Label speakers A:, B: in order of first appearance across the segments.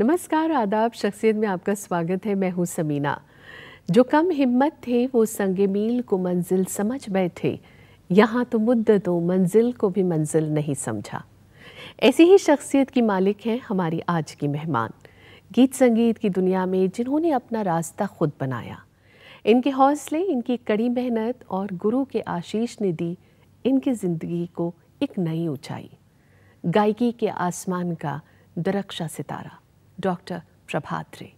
A: नमस्कार आदाब शख्सियत में आपका स्वागत है मैं हूँ समीना जो कम हिम्मत थे वो संग मील को मंजिल समझ बैठे यहाँ तो मुद्दतों मंजिल को भी मंजिल नहीं समझा ऐसी ही शख्सियत की मालिक हैं हमारी आज की मेहमान गीत संगीत की दुनिया में जिन्होंने अपना रास्ता खुद बनाया इनके हौसले इनकी कड़ी मेहनत और गुरु के आशीष ने दी इनकी ज़िंदगी को एक नई ऊंचाई गायकी के आसमान का दरक्षा सितारा Dr. Prabhadri.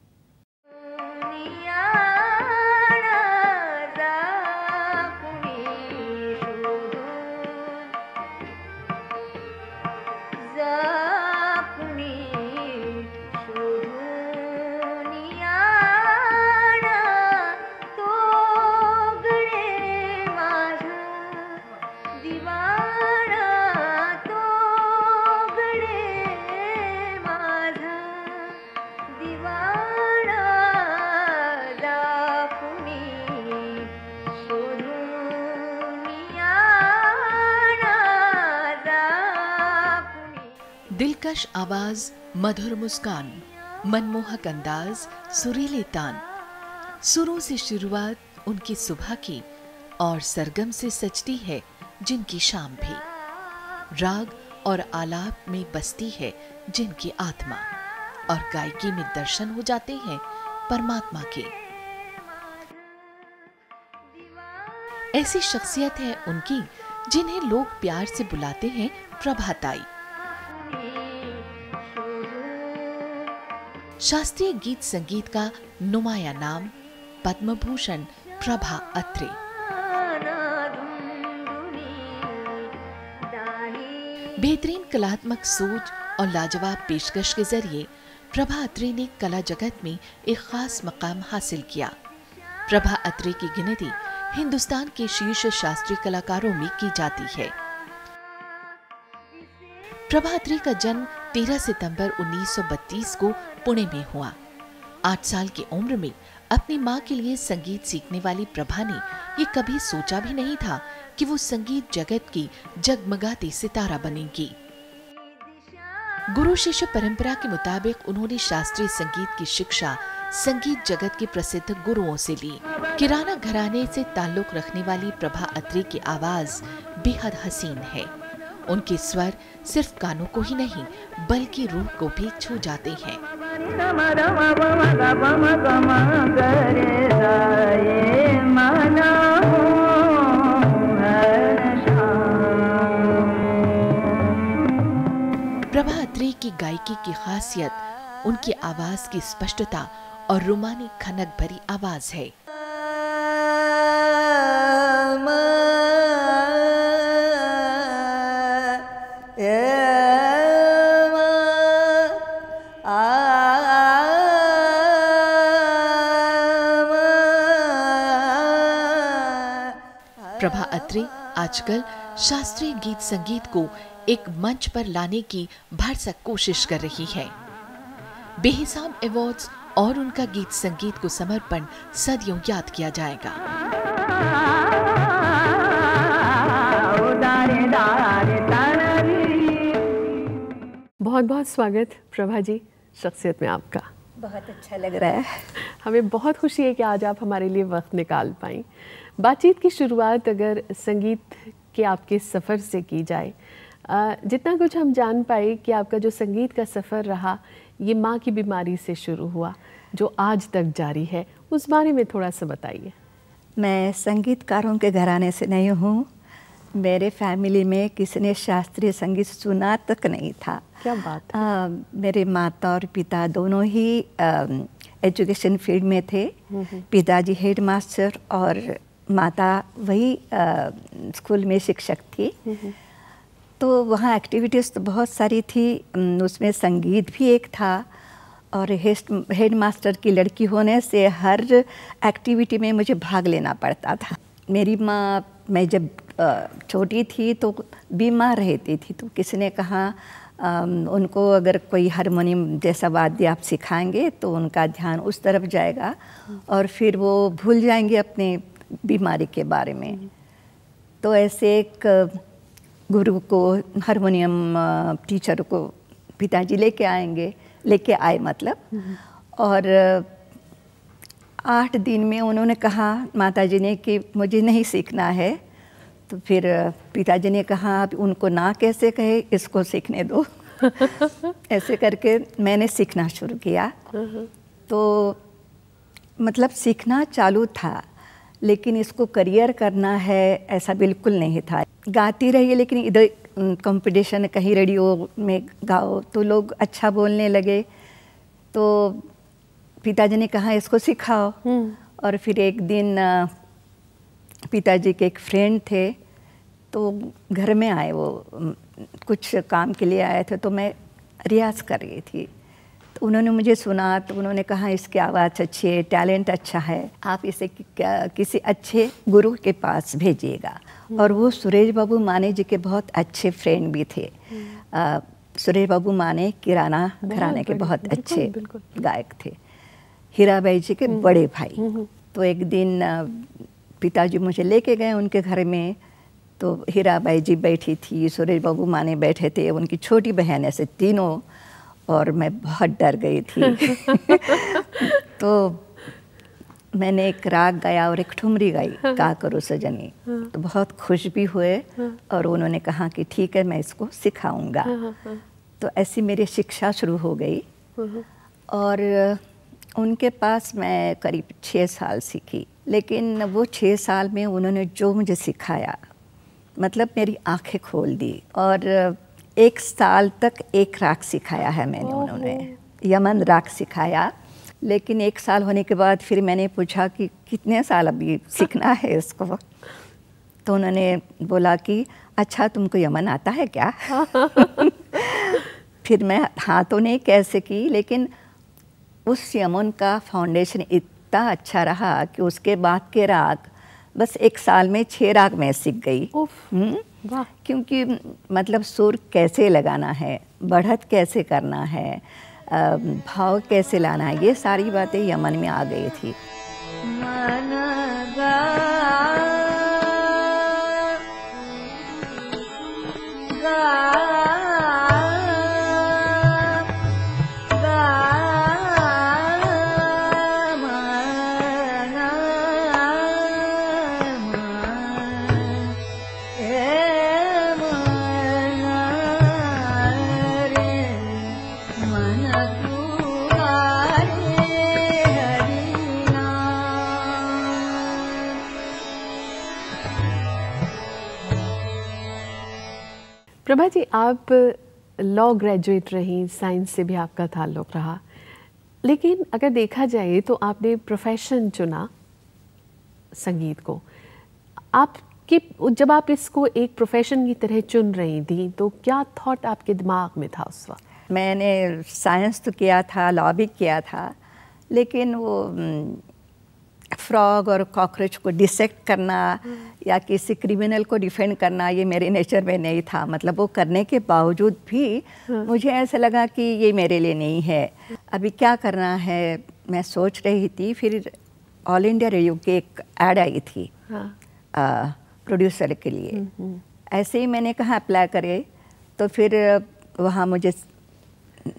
A: दिलकश आवाज मधुर मुस्कान मनमोहक अंदाज सुरीले तान सुरों से शुरुआत उनकी सुबह की और सरगम से सचती है जिनकी शाम भी राग और आलाप में बसती है जिनकी आत्मा और गायकी में दर्शन हो जाते हैं परमात्मा के ऐसी शख्सियत है उनकी जिन्हें लोग प्यार से बुलाते हैं प्रभाताई शास्त्रीय गीत संगीत का नुमाया नाम पद्मभूषण प्रभा अत्रे बेहतरीन कलात्मक सोच और लाजवाब पेशकश के जरिए प्रभा अत्रे ने कला जगत में एक खास मकाम हासिल किया प्रभा अत्रे की गिनती हिंदुस्तान के शीर्ष शास्त्रीय कलाकारों में की जाती है प्रभा अत्रे का जन्म 13 सितंबर 1932 को पुणे में हुआ आठ साल की उम्र में अपनी माँ के लिए संगीत सीखने वाली प्रभा ने ये कभी सोचा भी नहीं था कि वो संगीत जगत की जगमगाती सितारा बनेंगी गुरु शिष्य परंपरा के मुताबिक उन्होंने शास्त्रीय संगीत की शिक्षा संगीत जगत के प्रसिद्ध गुरुओं से ली किराना घराने से ताल्लुक रखने वाली प्रभा अत्री की आवाज बेहद हसीन है उनके स्वर सिर्फ कानों को ही नहीं बल्कि रूह को भी छू जाते हैं प्रभात्री की गायकी की खासियत उनकी आवाज की स्पष्टता और रोमानी खनक भरी आवाज है प्रभा अत्रे आजकल शास्त्रीय गीत संगीत को एक मंच पर लाने की भरसक कोशिश कर रही है बेहिसाब अवार्ड्स और उनका गीत संगीत को समर्पण सदियों याद किया जाएगा बहुत बहुत स्वागत प्रभा जी शख्सियत में आपका बहुत अच्छा लग रहा है हमें बहुत खुशी है कि आज आप हमारे लिए वक्त निकाल पाएं बातचीत की शुरुआत अगर संगीत के आपके सफ़र से की जाए जितना कुछ हम जान पाए कि आपका जो संगीत का सफ़र रहा ये माँ की बीमारी से शुरू हुआ जो आज तक जारी है उस बारे में थोड़ा सा बताइए मैं
B: संगीतकारों के घराने से नहीं हूँ मेरे फैमिली में किसी ने शास्त्रीय संगीत सुना तक नहीं था क्या बात है? आ, मेरे माता और पिता दोनों ही आ, एजुकेशन फील्ड में थे पिताजी हेडमास्टर और माता वही आ, स्कूल में शिक्षक थी तो वहाँ एक्टिविटीज़ तो बहुत सारी थी उसमें संगीत भी एक था और हेड मास्टर की लड़की होने से हर एक्टिविटी में मुझे भाग लेना पड़ता था मेरी माँ मैं जब छोटी थी तो बीमार रहती थी तो किसी ने कहा उनको अगर कोई हारमोनियम जैसा वाद्य आप सिखाएंगे तो उनका ध्यान उस तरफ जाएगा और फिर वो भूल जाएंगे अपने बीमारी के बारे में तो ऐसे एक गुरु को हारमोनियम टीचर को पिताजी लेके आएंगे लेके आए मतलब और आठ दिन में उन्होंने कहा माताजी ने कि मुझे नहीं सीखना है तो फिर पिताजी ने कहा आप उनको ना कैसे कहे इसको सीखने दो ऐसे करके मैंने सीखना शुरू किया तो मतलब सीखना चालू था लेकिन इसको करियर करना है ऐसा बिल्कुल नहीं था गाती रही लेकिन इधर कंपटीशन कहीं रेडियो में गाओ तो लोग अच्छा बोलने लगे तो पिताजी ने कहा इसको सिखाओ हम्म। और फिर एक दिन पिताजी के एक फ्रेंड थे तो घर में आए वो कुछ काम के लिए आए थे तो मैं रियाज़ कर रही थी तो उन्होंने मुझे सुना तो उन्होंने कहा इसकी आवाज़ अच्छी है टैलेंट अच्छा है आप इसे कि, किसी अच्छे गुरु के पास भेजिएगा हम्म। और वो सुरेश बाबू माने जी के बहुत अच्छे फ्रेंड भी थे हम्म। आ, सुरेश बाबू माने किराना घराने के बहुत अच्छे बिल्कुल, बिल्कुल। गायक थे हीराबाई जी के हम्म, बड़े भाई तो एक दिन पिताजी मुझे लेके गए उनके घर में तो हीराबाई जी बैठी थी सुरेश बाबू माने बैठे थे उनकी छोटी बहन ऐसे तीनों और मैं बहुत डर गई थी तो मैंने एक राग गाया और एक ठुमरी गाई हाँ। का करो सजनी हाँ। तो बहुत खुश भी हुए हाँ। और उन्होंने कहा कि ठीक है मैं इसको सिखाऊंगा तो ऐसी मेरी शिक्षा शुरू हो गई और उनके पास मैं करीब छः साल सीखी लेकिन वो छः साल में उन्होंने जो मुझे सिखाया मतलब मेरी आंखें खोल दी और एक साल तक एक राग सिखाया है मैंने उन्होंने यमन राग सिखाया लेकिन एक साल होने के बाद फिर मैंने पूछा कि कितने साल अभी सीखना है इसको तो उन्होंने बोला कि अच्छा तुमको यमन आता है क्या फिर मैं हाँ तो नहीं कैसे की लेकिन उस यमुन का फाउंडेशन इतना अच्छा रहा कि उसके बाद के राग बस एक साल में छः राग में सीख गई हम्म? वाह क्योंकि मतलब सुर कैसे लगाना है बढ़त कैसे करना है भाव कैसे लाना है ये सारी बातें यमन में आ गई थी
A: प्रभा जी आप लॉ ग्रेजुएट रही साइंस से भी आपका ताल्लुक रहा लेकिन अगर देखा जाए तो आपने प्रोफेशन चुना संगीत को आप कि जब आप इसको एक प्रोफेशन की तरह चुन रही थी तो क्या थॉट आपके दिमाग में था उस वक्त मैंने साइंस तो किया था लॉ भी किया था
B: लेकिन वो फ्रॉग और कॉकरोच को डिसेक्ट करना hmm. या किसी क्रिमिनल को डिफेंड करना ये मेरे नेचर में नहीं था मतलब वो करने के बावजूद भी hmm. मुझे ऐसा लगा कि ये मेरे लिए नहीं है अभी क्या करना है मैं सोच रही थी फिर ऑल इंडिया रेडियो की एक ऐड आई थी प्रोड्यूसर हाँ। के लिए mm-hmm. ऐसे ही मैंने कहा अप्लाई करे तो फिर वहाँ मुझे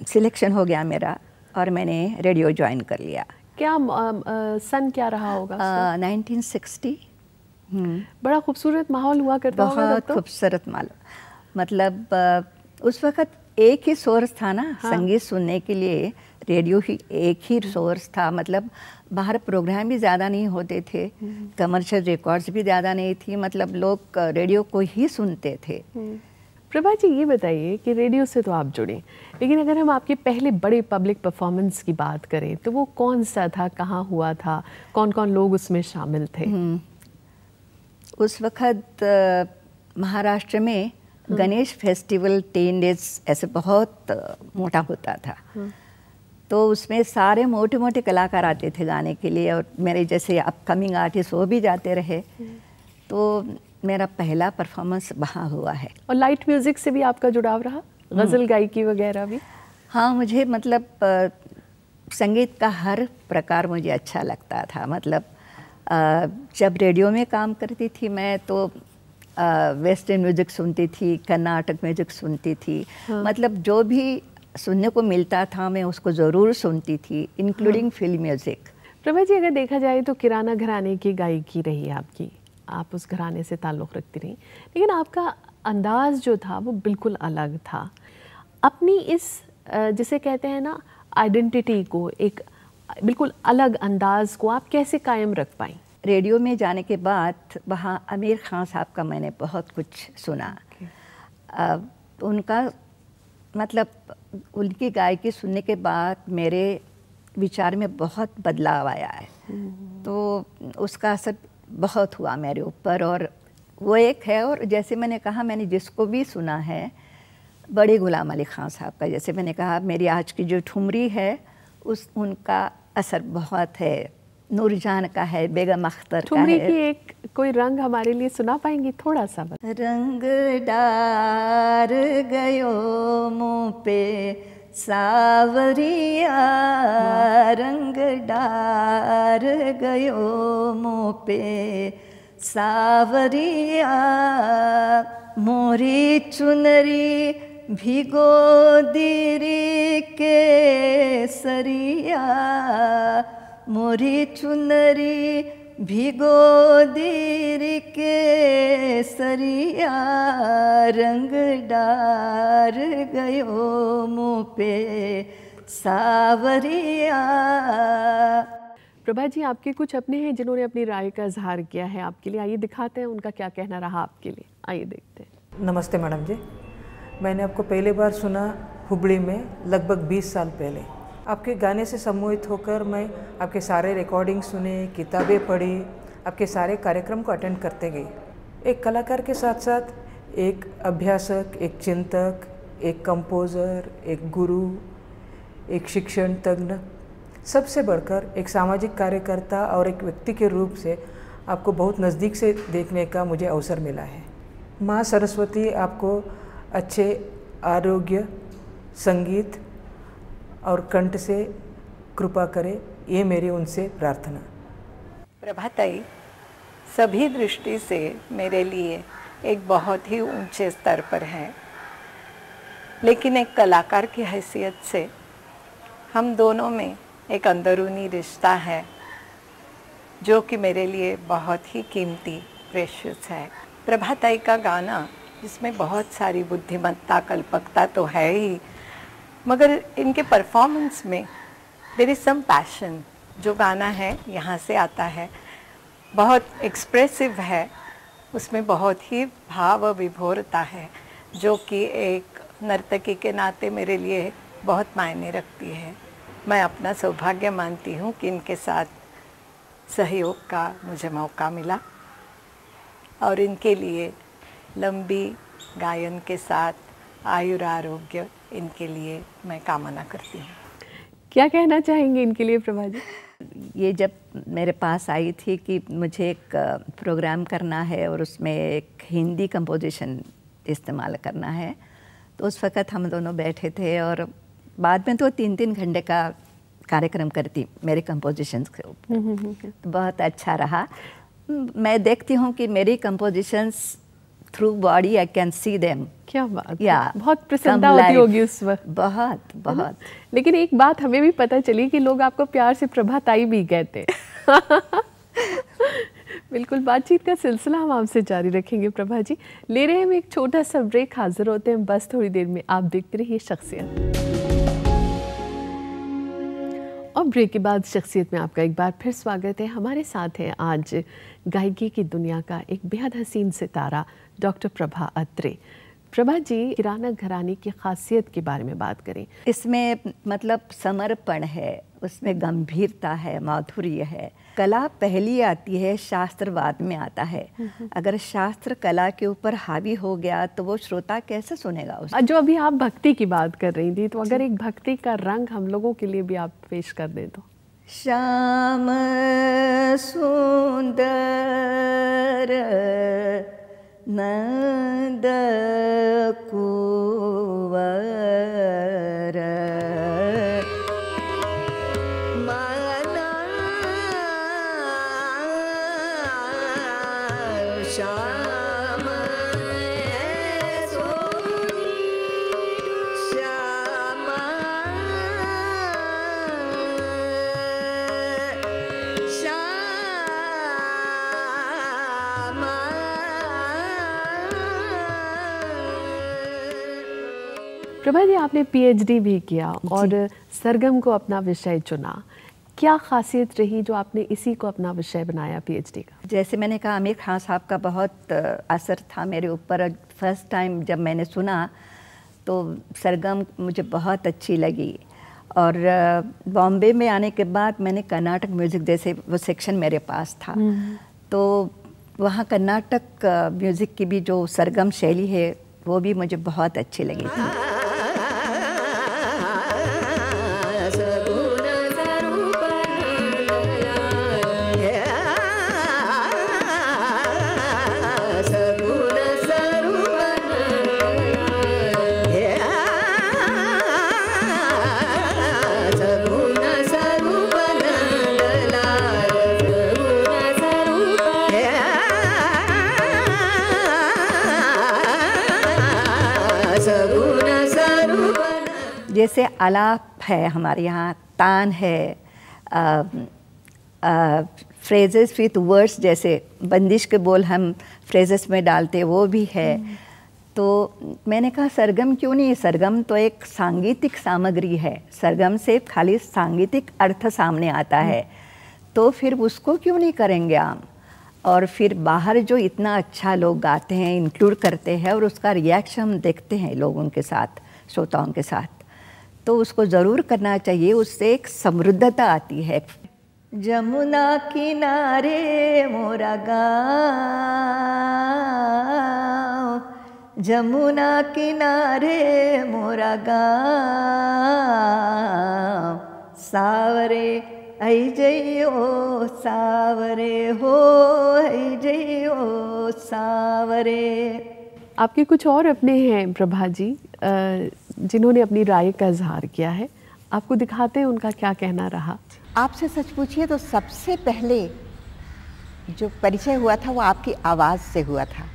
B: सिलेक्शन हो गया मेरा और मैंने रेडियो ज्वाइन कर लिया
A: क्या सन क्या रहा होगा नाइनटीन सिक्सटी हम्म। बड़ा खूबसूरत माहौल हुआ करता बहुत तो। खूबसूरत माहौल मतलब
B: उस वक्त एक ही सोर्स था ना हाँ। संगीत सुनने के लिए रेडियो ही एक ही हम्म। सोर्स था मतलब बाहर प्रोग्राम भी ज़्यादा नहीं होते थे हम्म। कमर्शियल रिकॉर्ड्स भी
A: ज़्यादा नहीं थी मतलब लोग रेडियो को ही सुनते थे प्रभा जी ये बताइए कि रेडियो से तो आप जुड़े लेकिन अगर हम आपके पहले बड़े पब्लिक परफॉर्मेंस की बात करें तो वो कौन सा था कहाँ हुआ था कौन कौन लोग उसमें शामिल थे हम्म।
B: उस वक्त महाराष्ट्र में
A: हम्म। गणेश फेस्टिवल
B: टेन डेज ऐसे बहुत मोटा होता था हम्म। तो उसमें सारे मोटे मोटे कलाकार आते थे गाने के लिए और मेरे जैसे अपकमिंग आर्टिस्ट वो भी जाते रहे तो मेरा पहला परफॉर्मेंस वहाँ हुआ है
A: और लाइट म्यूज़िक से भी आपका जुड़ाव
B: रहा हम्म। गज़ल गायकी वगैरह भी हाँ मुझे मतलब संगीत का हर प्रकार मुझे अच्छा लगता था मतलब जब रेडियो में काम करती थी मैं तो वेस्टर्न म्यूज़िक सुनती थी कर्नाटक म्यूज़िक सुनती थी हाँ। मतलब जो भी सुनने को मिलता था मैं उसको ज़रूर सुनती थी इंक्लूडिंग हाँ।
A: फिल्म म्यूज़िक प्रभा जी अगर देखा जाए तो किराना घराने की गायकी रही आपकी आप उस घराने से ताल्लुक़ रखती रहीं लेकिन आपका अंदाज जो था वो बिल्कुल अलग था अपनी इस जिसे कहते हैं ना आइडेंटिटी को एक बिल्कुल अलग अंदाज को आप कैसे कायम रख पाई रेडियो में जाने के बाद
B: वहाँ आमिर खान साहब का मैंने बहुत कुछ सुना okay. आ, उनका मतलब उनकी गायकी सुनने के बाद मेरे विचार में बहुत बदलाव आया है hmm. तो उसका असर बहुत हुआ मेरे ऊपर और वो एक है और जैसे मैंने कहा मैंने जिसको भी सुना है बड़े गुलाम अली खान साहब का जैसे मैंने कहा मेरी आज की जो ठुमरी है उस उनका असर बहुत है नूरजान का है बेगम अख्तर ठुमरी की
A: एक कोई रंग हमारे लिए सुना
B: पाएंगी थोड़ा सा रंग डार गयो
C: मुँह पे सावरिया हाँ। रंग डार गयो मुँह पे सावरिया मोरी चुनरी भिगो दीरी के सरिया मोरी चुनरी भिगो दीर के सरिया रंग डार
A: गयो मुँह पे सावरिया प्रभा जी आपके कुछ अपने हैं जिन्होंने अपनी राय का इजहार किया है आपके लिए आइए दिखाते हैं उनका क्या कहना रहा आपके लिए आइए देखते
D: हैं नमस्ते मैडम जी मैंने आपको पहली बार सुना हुबली में लगभग 20 साल पहले आपके गाने से सम्मोहित होकर मैं आपके सारे रिकॉर्डिंग सुने किताबें पढ़ी आपके सारे कार्यक्रम को अटेंड करते गई एक कलाकार के साथ साथ एक अभ्यासक एक चिंतक एक कंपोज़र एक गुरु एक शिक्षण तज्ञ सबसे बढ़कर एक सामाजिक कार्यकर्ता और एक व्यक्ति के रूप से आपको बहुत नज़दीक से देखने का मुझे अवसर मिला है माँ सरस्वती आपको अच्छे आरोग्य संगीत और कंठ से कृपा करें ये मेरी उनसे प्रार्थना प्रभाताई सभी दृष्टि से मेरे लिए एक बहुत ही ऊंचे स्तर पर है लेकिन एक कलाकार की हैसियत से हम दोनों में एक अंदरूनी रिश्ता है जो कि मेरे लिए बहुत ही कीमती प्रेशस है प्रभाताई का गाना जिसमें बहुत सारी बुद्धिमत्ता कल्पकता तो है ही मगर इनके परफॉर्मेंस में देर इज़ सम पैशन जो गाना है यहाँ से आता है बहुत एक्सप्रेसिव है उसमें बहुत ही भाव विभोरता है जो कि एक नर्तकी के नाते मेरे लिए बहुत मायने रखती है मैं अपना सौभाग्य मानती हूँ कि इनके साथ सहयोग का मुझे मौका मिला और इनके लिए लंबी गायन के साथ आयु आरोग्य इनके लिए मैं कामना करती हूँ
A: क्या कहना चाहेंगे इनके लिए
B: प्रभा जी ये जब मेरे पास आई थी कि मुझे एक प्रोग्राम करना है और उसमें एक हिंदी कंपोजिशन इस्तेमाल करना है तो उस वक़्त हम दोनों बैठे थे और बाद में तो तीन तीन घंटे का कार्यक्रम करती मेरे कंपोजिशंस के ऊपर हम्म, हम्म, हम्म, तो बहुत अच्छा रहा मैं देखती हूँ कि मेरी compositions through body I can see them क्या बात yeah, बहुत प्रसन्नता होती होगी
A: उस वक्त बहुत बहुत लेकिन एक बात हमें भी पता चली कि लोग आपको प्यार से प्रभा ताई भी कहते बिल्कुल बातचीत का सिलसिला हम आपसे जारी रखेंगे प्रभा जी ले रहे हैं हम एक छोटा सा ब्रेक हाजिर होते हैं बस थोड़ी देर में आप देखते रहिए शख्सियत और ब्रेक के बाद शख्सियत में आपका एक बार फिर स्वागत है हमारे साथ हैं आज गायकी की दुनिया का एक बेहद हसीन सितारा डॉक्टर प्रभा अत्रे प्रभा जी किराना घराने की खासियत के बारे में बात करें इसमें मतलब समर्पण है उसमें
B: गंभीरता है माधुर्य है कला पहली आती है शास्त्र बाद में आता है अगर शास्त्र कला के ऊपर हावी हो गया तो वो श्रोता कैसे सुनेगा उसको
A: जो अभी आप भक्ति की बात कर रही थी तो अगर एक भक्ति का रंग हम लोगों के लिए भी आप पेश कर दे तो
C: श्याम सुंदर नंद aku
A: प्रभा जी आपने पीएचडी भी किया और सरगम को अपना विषय चुना क्या खासियत रही जो आपने इसी को अपना विषय बनाया पीएचडी का जैसे मैंने कहा आमिर खान साहब
B: का बहुत असर था मेरे ऊपर फर्स्ट टाइम जब मैंने सुना तो सरगम मुझे बहुत अच्छी लगी और बॉम्बे में आने के बाद मैंने कर्नाटक म्यूज़िक जैसे वो सेक्शन मेरे पास था हम्म। तो वहाँ कर्नाटक म्यूज़िक की भी जो सरगम शैली है वो भी मुझे बहुत अच्छी लगी थी जैसे आलाप है हमारे यहाँ तान है फ्रेजेस विथ वर्ड्स जैसे बंदिश के बोल हम फ्रेजेस में डालते वो भी है तो मैंने कहा सरगम क्यों नहीं सरगम तो एक सांगीतिक सामग्री है सरगम से खाली सांगीतिक अर्थ सामने आता है तो फिर उसको क्यों नहीं करेंगे हम और फिर बाहर जो इतना अच्छा लोग गाते हैं इंक्लूड करते हैं और उसका रिएक्शन देखते हैं लोगों के साथ श्रोताओं के साथ तो उसको ज़रूर करना चाहिए उससे एक समृद्धता आती है
C: जमुना किनारे मोरा गाँव जमुना किनारे मोरा गाँव सावरे आई जइयो सावरे हो आई जइयो सावरे
A: आपके कुछ और अपने हैं प्रभा जी जिन्होंने अपनी राय का इजहार किया है आपको दिखाते हैं उनका क्या कहना रहा
B: आपसे सच पूछिए तो सबसे पहले जो परिचय हुआ था वो आपकी आवाज़ से हुआ था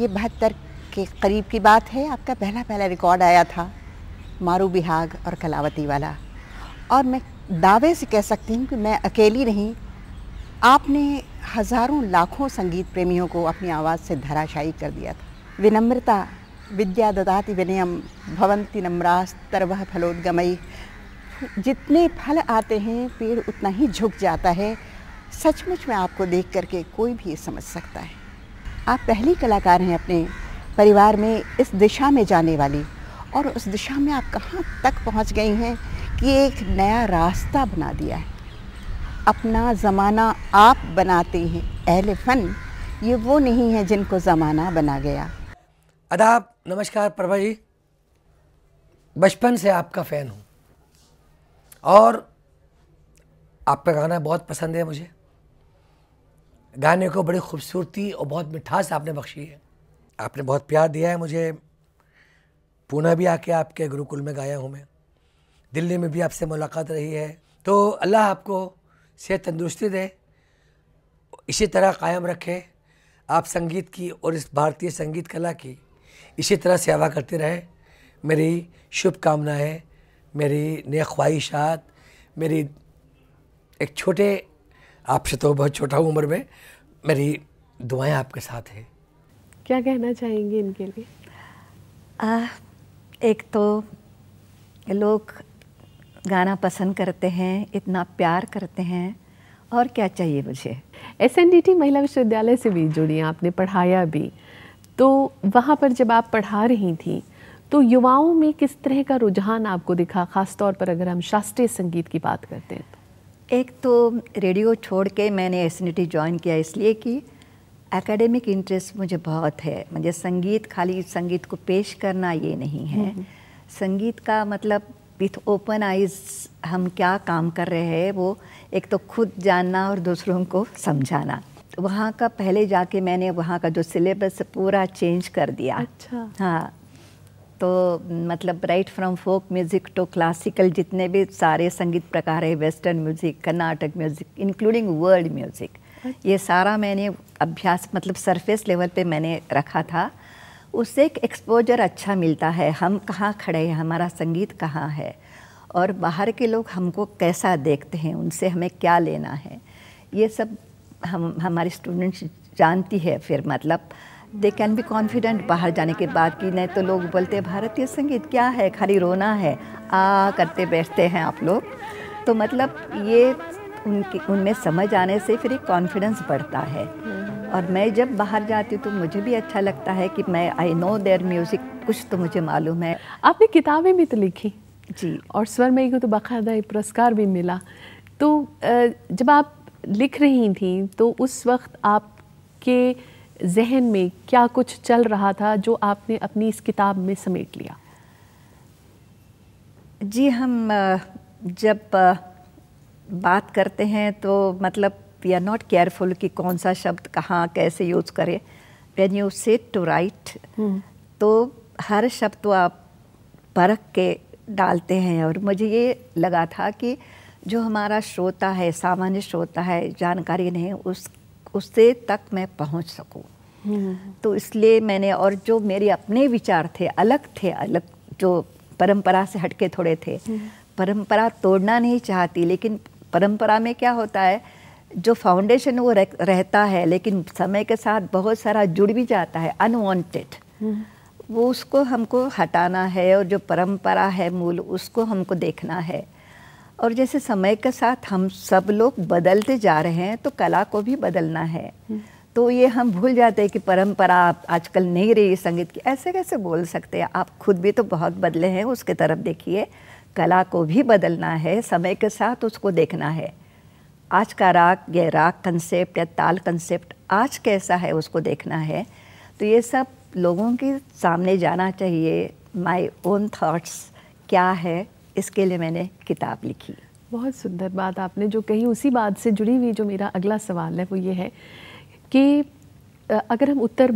B: ये बहत्तर के करीब की बात है आपका पहला पहला रिकॉर्ड आया था मारू बिहाग और कलावती वाला और मैं दावे से कह सकती हूँ कि मैं अकेली नहीं आपने हज़ारों लाखों संगीत प्रेमियों को अपनी आवाज़ से धराशायी कर दिया था विनम्रता विद्या ददाति विनयम भवंती नम्रास्तर्वः फलोद्गमयी जितने फल आते हैं पेड़ उतना ही झुक जाता है सचमुच में आपको देख करके कोई भी समझ सकता है आप पहली कलाकार हैं अपने परिवार में इस दिशा में जाने वाली और उस दिशा में आप कहाँ तक पहुँच गई हैं कि एक नया रास्ता बना दिया है अपना ज़माना आप बनाते हैं एलिफन
D: ये वो नहीं है जिनको ज़माना बना गया
A: अदाब नमस्कार प्रभा जी
D: बचपन से आपका फ़ैन हूँ
A: और आपका गाना बहुत पसंद है मुझे गाने को बड़ी खूबसूरती और बहुत मिठास आपने बख्शी है आपने बहुत प्यार दिया है मुझे पूना भी आके आपके गुरुकुल में गाया हूँ मैं दिल्ली में भी आपसे मुलाकात रही है तो अल्लाह आपको सेहत तंदुरुस्ती दे इसी तरह कायम रखे आप संगीत की और इस भारतीय संगीत कला की इसी तरह सेवा करते रहे मेरी शुभकामनाएँ मेरी नए ख्वाहिशात मेरी एक छोटे आपसे तो बहुत छोटा उम्र में मेरी दुआएं आपके साथ हैं क्या कहना चाहेंगे इनके लिए आ,
B: एक तो लोग गाना पसंद करते हैं इतना
A: प्यार करते हैं और क्या चाहिए मुझे एस महिला विश्वविद्यालय से भी जुड़ी हैं आपने पढ़ाया भी तो वहाँ पर जब आप पढ़ा रही थी तो युवाओं में किस तरह का रुझान आपको दिखा ख़ास तौर पर अगर हम शास्त्रीय संगीत की बात करते हैं
B: तो एक तो रेडियो छोड़ के मैंने एस ज्वाइन किया इसलिए कि एकेडमिक इंटरेस्ट मुझे बहुत है मुझे संगीत खाली संगीत को पेश करना ये नहीं है हम्म, हम्म। संगीत का मतलब विथ ओपन आइज हम क्या काम कर रहे हैं वो एक तो खुद जानना और दूसरों को समझाना वहाँ का पहले जाके मैंने वहाँ का जो सिलेबस पूरा चेंज कर दिया अच्छा हाँ तो मतलब right from folk music to classical जितने भी सारे संगीत प्रकार है western music Carnatic music including world music ये अच्छा। सारा मैंने अभ्यास मतलब सरफेस लेवल पे मैंने रखा था उससे एक एक्सपोजर अच्छा मिलता है हम कहाँ खड़े हैं हमारा संगीत कहाँ है और बाहर के लोग हमको कैसा देखते हैं उनसे हमें क्या लेना है ये सब हम हमारे स्टूडेंट्स जानती है फिर मतलब दे कैन बी कॉन्फिडेंट बाहर जाने के बाद कि नहीं तो लोग बोलते भारतीय संगीत क्या है खाली रोना है आ करते बैठते हैं आप लोग तो मतलब ये उनके उनमें समझ आने से फिर एक कॉन्फिडेंस बढ़ता है और मैं
A: जब बाहर जाती हूँ तो मुझे भी अच्छा लगता है कि मैं आई नो देयर म्यूज़िक कुछ तो मुझे मालूम है आपने किताबें भी तो लिखी जी और स्वरमयी को तो बाकायदा पुरस्कार भी मिला तो जब आप लिख रही थी तो उस वक्त आपके जहन में क्या कुछ चल रहा था जो आपने अपनी इस किताब में समेट लिया
B: जी हम जब बात करते हैं तो मतलब वी आर नॉट केयरफुल कि कौन सा शब्द कहाँ कैसे यूज़ करें when you set to write तो हर शब्द तो आप परख के डालते हैं और मुझे ये लगा था कि जो हमारा श्रोता है सामान्य श्रोता है जानकारी नहीं उस उससे तक मैं पहुंच सकूं हम्म। तो इसलिए मैंने और जो मेरे अपने विचार थे अलग थे अलग जो परंपरा से हटके थोड़े थे हम्म। परंपरा तोड़ना नहीं चाहती लेकिन परंपरा में क्या होता है जो फाउंडेशन वो रह, रहता है लेकिन समय के साथ बहुत सारा जुड़ भी जाता है अनवांटेड हम्म। वो उसको हमको हटाना है और जो परंपरा है मूल उसको हमको देखना है और जैसे समय के साथ हम सब लोग बदलते जा रहे हैं तो कला को भी बदलना है हम्म। तो ये हम भूल जाते हैं कि परंपरा आजकल नहीं रही संगीत की ऐसे कैसे बोल सकते हैं आप खुद भी तो बहुत बदले हैं उसके तरफ देखिए कला को भी बदलना है समय के साथ उसको देखना है आज का राग या राग कंसेप्ट या ताल कंसेप्ट आज कैसा है उसको देखना है तो ये सब लोगों के सामने जाना चाहिए माई ओन थाट्स क्या है इसके लिए मैंने किताब लिखी
A: बहुत सुंदर बात आपने जो कही उसी बात से जुड़ी हुई जो मेरा अगला सवाल है वो ये है कि अगर हम उत्तर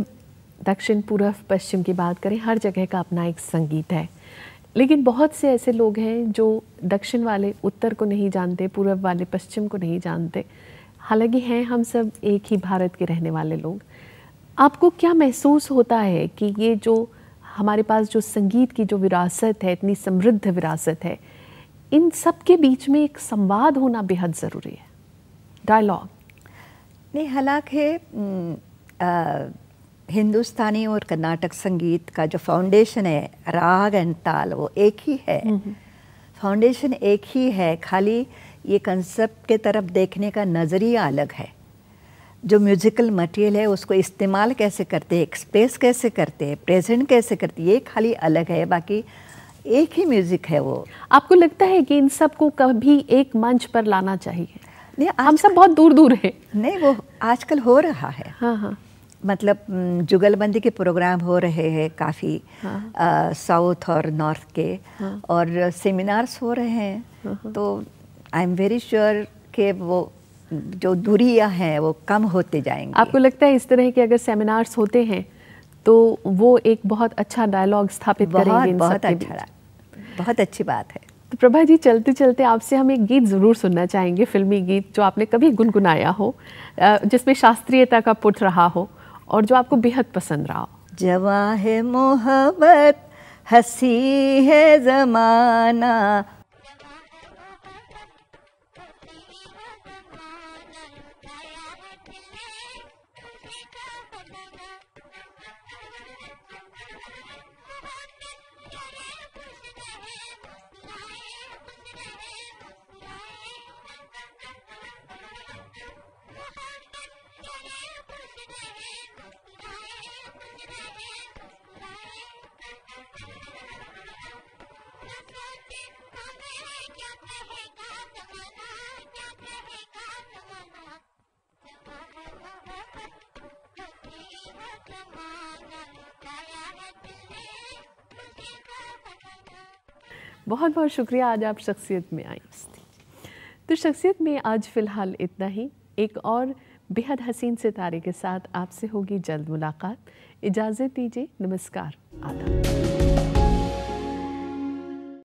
A: दक्षिण पूर्व पश्चिम की बात करें हर जगह का अपना एक संगीत है लेकिन बहुत से ऐसे लोग हैं जो दक्षिण वाले उत्तर को नहीं जानते पूर्व वाले पश्चिम को नहीं जानते हालांकि हैं हम सब एक ही भारत के रहने वाले लोग आपको क्या महसूस होता है कि ये जो हमारे पास जो संगीत की जो विरासत है इतनी समृद्ध विरासत है इन सब के बीच में एक संवाद होना बेहद ज़रूरी है डायलॉग नहीं हालांकि
B: हिंदुस्तानी और कर्नाटक संगीत का जो फाउंडेशन है राग एंड ताल वो एक ही है फाउंडेशन हम्म, हम्म। एक ही है खाली ये कंसेप्ट के तरफ देखने का नज़रिया अलग है जो म्यूज़िकल मटेरियल है उसको इस्तेमाल कैसे करते हैं एक्सप्रेस कैसे करते हैं प्रेजेंट कैसे करते हैं ये खाली अलग है बाकी
A: एक ही म्यूज़िक है वो आपको लगता है कि इन सब को कभी एक मंच पर लाना चाहिए नहीं हम सब बहुत दूर दूर है नहीं वो आजकल हो रहा है हाँ हाँ
B: मतलब जुगलबंदी के प्रोग्राम हो रहे हैं काफ़ी साउथ हाँ। और नॉर्थ के हाँ। और सेमिनार्स हो रहे हैं हाँ।, हाँ। तो आई एम वेरी श्योर
A: के वो जो दूरियाँ हैं वो कम होते जाएंगे आपको लगता है इस तरह के अगर सेमिनार्स होते हैं तो वो एक बहुत अच्छा डायलॉग स्थापित बहुत, करेंगे बहुत अच्छा बहुत अच्छी बात है तो प्रभा जी चलते चलते आपसे हम एक गीत ज़रूर सुनना चाहेंगे फिल्मी गीत जो आपने कभी गुनगुनाया हो जिसमें शास्त्रीयता का पुट रहा हो और जो आपको बेहद पसंद रहा हो
B: जवा है मोहब्बत हसी
C: है ज़माना
A: बहुत बहुत शुक्रिया आज आप शख्सियत में आई तो शख्सियत में आज फ़िलहाल इतना ही एक और बेहद हसीन सितारे के साथ आपसे होगी जल्द मुलाकात इजाज़त दीजिए नमस्कार आदाब